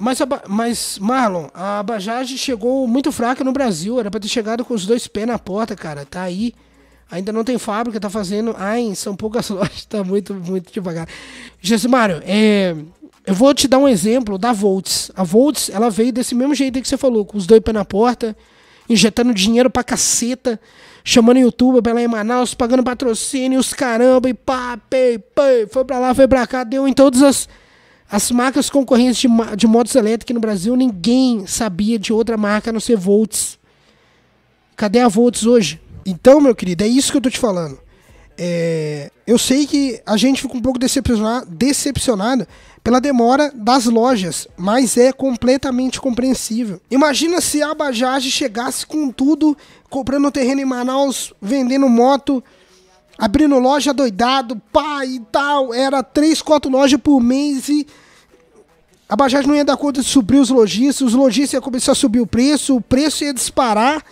mas, a, mas, Marlon, a Bajaj chegou muito fraca no Brasil. Era para ter chegado com os dois pés na porta, cara. Tá aí. Ainda não tem fábrica, tá fazendo. Ai, são poucas lojas, tá muito, muito devagar. Gesimário, é, eu vou te dar um exemplo da Volts. A Volts, ela veio desse mesmo jeito que você falou, com os dois pés na porta, injetando dinheiro pra caceta, chamando youtuber pra ela em Manaus, pagando patrocínio, os caramba, e pá, pei, pei, foi pra lá, foi pra cá, deu em todas as as marcas concorrentes de, de motos elétricas no Brasil, ninguém sabia de outra marca a não ser Volts. Cadê a Volts hoje? Então, meu querido, é isso que eu tô te falando. É, eu sei que a gente fica um pouco decepcionado, decepcionado pela demora das lojas, mas é completamente compreensível. Imagina se a Bajaj chegasse com tudo, comprando terreno em Manaus, vendendo moto, abrindo loja doidado, pá e tal. Era três, quatro lojas por mês e a Bajaj não ia dar conta de subir os lojistas, os lojistas iam começar a subir o preço, o preço ia disparar,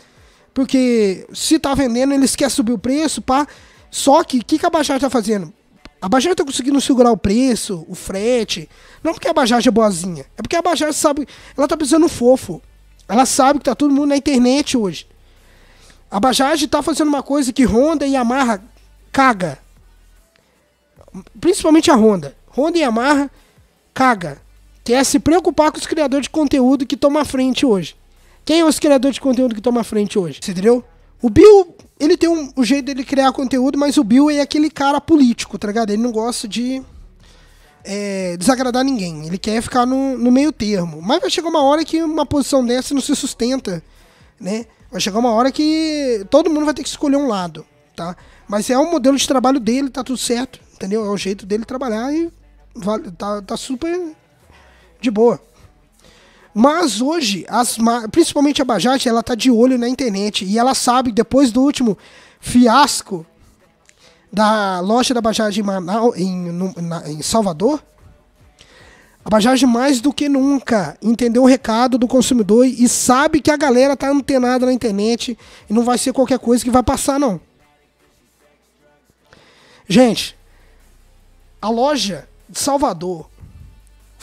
porque se tá vendendo, eles querem subir o preço, pá. Só que o que, que a Bajaj tá fazendo? A Bajaj tá conseguindo segurar o preço, o frete. Não porque a Bajaj é boazinha, é porque a Bajaj sabe. Ela tá precisando fofo. Ela sabe que tá todo mundo na internet hoje. A Bajaj tá fazendo uma coisa que Honda e Yamaha caga. Principalmente a Honda. Honda e Yamaha caga que é se preocupar com os criadores de conteúdo que tomam a frente hoje. Quem é os criadores de conteúdo que tomam a frente hoje? Você entendeu? O Bill, ele tem um, o jeito dele criar conteúdo, mas o Bill é aquele cara político, tá ligado? Ele não gosta de é, desagradar ninguém. Ele quer ficar no, no meio termo. Mas vai chegar uma hora que uma posição dessa não se sustenta, né? Vai chegar uma hora que todo mundo vai ter que escolher um lado, tá? Mas é um modelo de trabalho dele, tá tudo certo, entendeu? É o jeito dele trabalhar e vale, tá, tá super de boa. Mas hoje, as, principalmente a Bajaj, ela tá de olho na internet e ela sabe, depois do último fiasco da loja da Bajaj em, em, no, na, em Salvador, a Bajaj mais do que nunca entendeu o recado do consumidor e sabe que a galera tá antenada na internet e não vai ser qualquer coisa que vai passar, não. Gente, a loja de Salvador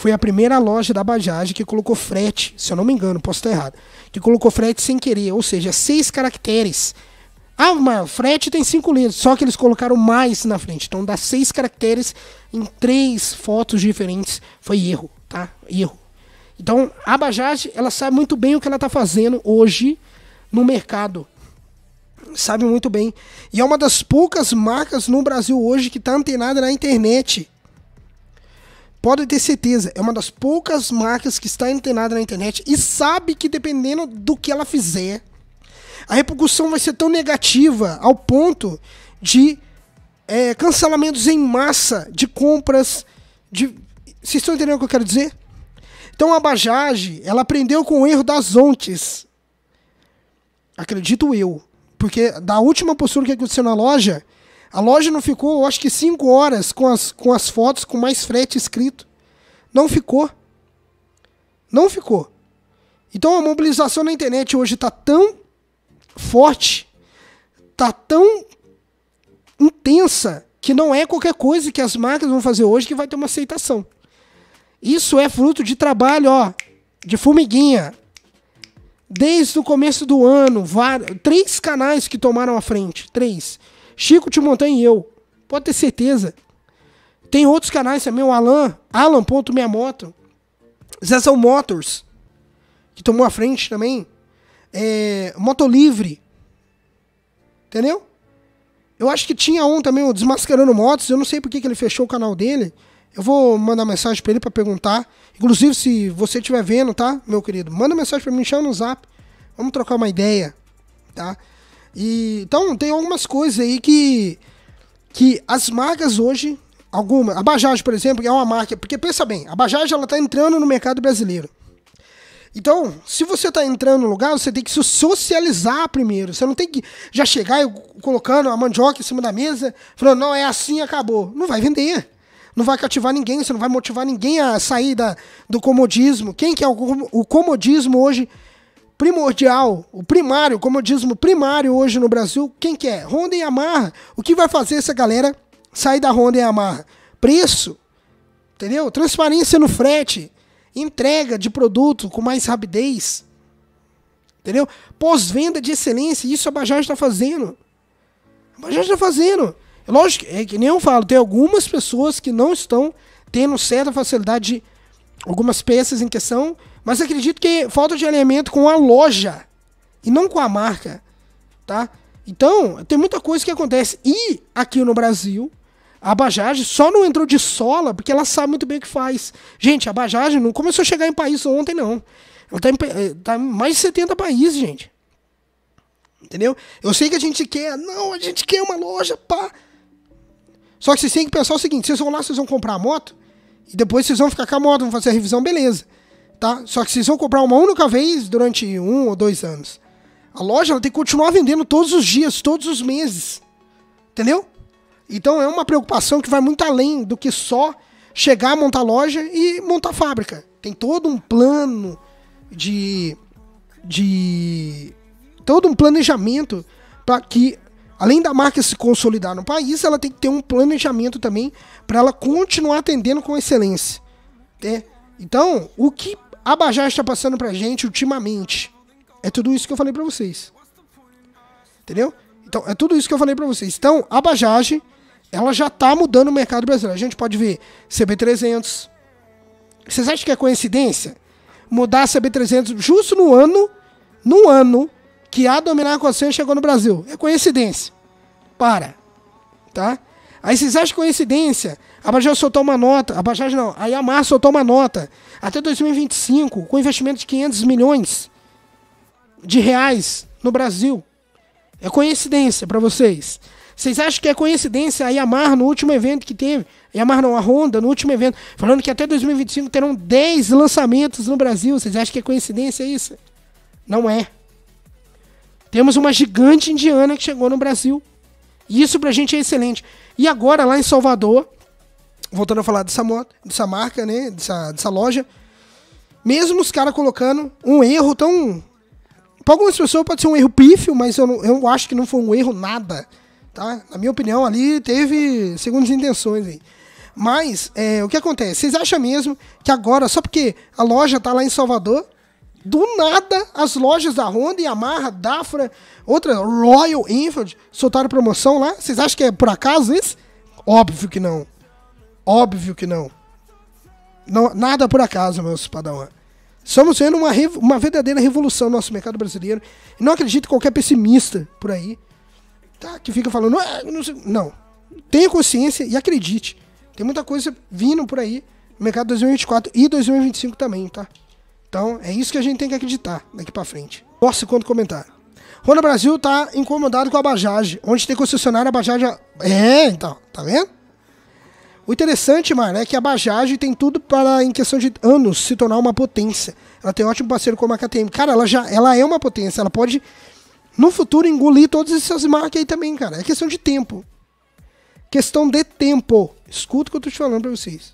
foi a primeira loja da Bajaj que colocou frete, se eu não me engano, posso estar errado, que colocou frete sem querer, ou seja, seis caracteres. Ah, mas frete tem cinco letras, só que eles colocaram mais na frente. Então dá seis caracteres em três fotos diferentes. Foi erro, tá? Erro. Então a Bajaj, ela sabe muito bem o que ela está fazendo hoje no mercado. Sabe muito bem. E é uma das poucas marcas no Brasil hoje que está antenada na internet pode ter certeza, é uma das poucas marcas que está antenada na internet e sabe que dependendo do que ela fizer, a repercussão vai ser tão negativa ao ponto de é, cancelamentos em massa de compras. De... Vocês estão entendendo o que eu quero dizer? Então a Bajaj, ela aprendeu com o erro das ontes. Acredito eu. Porque da última postura que aconteceu na loja, a loja não ficou, acho que cinco horas com as, com as fotos, com mais frete escrito. Não ficou. Não ficou. Então a mobilização na internet hoje está tão forte, está tão intensa, que não é qualquer coisa que as marcas vão fazer hoje que vai ter uma aceitação. Isso é fruto de trabalho, ó, de formiguinha. Desde o começo do ano, três canais que tomaram a frente. Três. Chico Timontanha e eu. Pode ter certeza. Tem outros canais também, o Alan, Alan.meamoto, Zezão Motors, que tomou a frente também, é, Motolivre, entendeu? Eu acho que tinha um também, o Desmascarando Motos, eu não sei porque que ele fechou o canal dele, eu vou mandar mensagem para ele para perguntar, inclusive se você estiver vendo, tá, meu querido, manda mensagem para mim, chama no zap, vamos trocar uma ideia, tá? E, então tem algumas coisas aí que, que as marcas hoje, alguma, a Bajaj, por exemplo, é uma marca, porque pensa bem, a Bajaj ela tá entrando no mercado brasileiro. Então, se você está entrando no lugar, você tem que se socializar primeiro. Você não tem que já chegar colocando a mandioca em cima da mesa, falando, não, é assim, acabou. Não vai vender. Não vai cativar ninguém, você não vai motivar ninguém a sair da, do comodismo. Quem que é o, o comodismo hoje primordial, o primário, como eu o primário hoje no Brasil, quem quer? é? Honda e Yamaha. O que vai fazer essa galera sair da Honda e Yamaha? Preço, entendeu? Transparência no frete, entrega de produto com mais rapidez, entendeu? Pós-venda de excelência, isso a Bajaj está fazendo. A Bajaj está fazendo. É lógico, é que nem eu falo, tem algumas pessoas que não estão tendo certa facilidade de algumas peças em questão, mas acredito que falta de alinhamento com a loja e não com a marca, tá? Então, tem muita coisa que acontece. E aqui no Brasil, a Bajaj só não entrou de sola porque ela sabe muito bem o que faz. Gente, a Bajaj não começou a chegar em país ontem, não. Ela tá em, eh, tá em mais de 70 países, gente. Entendeu? Eu sei que a gente quer, não, a gente quer uma loja, pá. Só que vocês têm que pensar o seguinte: vocês vão lá, vocês vão comprar a moto, e depois vocês vão ficar com a moto, vão fazer a revisão, beleza tá? Só que vocês vão comprar uma única vez durante um ou dois anos. A loja ela tem que continuar vendendo todos os dias, todos os meses. Entendeu? Então é uma preocupação que vai muito além do que só chegar, montar loja e montar fábrica. Tem todo um plano de. de. todo um planejamento para que, além da marca se consolidar no país, ela tem que ter um planejamento também para ela continuar atendendo com excelência. Né? Então, o que a Bajaj está passando pra gente ultimamente. É tudo isso que eu falei para vocês. Entendeu? Então, é tudo isso que eu falei para vocês. Então, a Bajaj, ela já tá mudando o mercado brasileiro. A gente pode ver CB300. Vocês acham que é coincidência? Mudar a CB300 justo no ano, no ano que a Dominar Conselho chegou no Brasil. É coincidência. Para. Tá? Aí vocês acham coincidência? A Bajaj soltou uma nota, a Bajaj não, a Yamaha soltou uma nota. Até 2025, com investimento de 500 milhões de reais no Brasil. É coincidência para vocês. Vocês acham que é coincidência a Yamaha no último evento que teve? A Yamaha não, a Honda no último evento, falando que até 2025 terão 10 lançamentos no Brasil. Vocês acham que é coincidência isso? Não é. Temos uma gigante indiana que chegou no Brasil. E isso pra gente é excelente. E agora, lá em Salvador, voltando a falar dessa, moto, dessa marca, né? Dessa, dessa loja. Mesmo os caras colocando um erro tão. Pra algumas pessoas pode ser um erro pífio, mas eu, não, eu acho que não foi um erro nada. Tá? Na minha opinião, ali teve segundas intenções aí. Mas, é, o que acontece? Vocês acham mesmo que agora, só porque a loja tá lá em Salvador, do nada, as lojas da Honda, Yamaha, Dafra, outra, Royal Enfield, soltaram promoção lá. Vocês acham que é por acaso isso? Óbvio que não. Óbvio que não. não nada por acaso, meus padawan. Estamos vendo uma, uma verdadeira revolução no nosso mercado brasileiro. Não acredito em qualquer pessimista por aí tá, que fica falando. Ah, não, sei. não. Tenha consciência e acredite. Tem muita coisa vindo por aí no mercado 2024 e 2025 também, tá? Então, é isso que a gente tem que acreditar daqui para frente. Posso contra o comentário. Brasil tá incomodado com a Bajaj. Onde tem concessionária, a Bajaj... É, então, tá vendo? O interessante, mano, é que a Bajaj tem tudo para, em questão de anos, se tornar uma potência. Ela tem um ótimo parceiro como a KTM. Cara, ela já ela é uma potência. Ela pode, no futuro, engolir todas essas marcas aí também, cara. É questão de tempo. Questão de tempo. Escuta o que eu tô te falando pra vocês.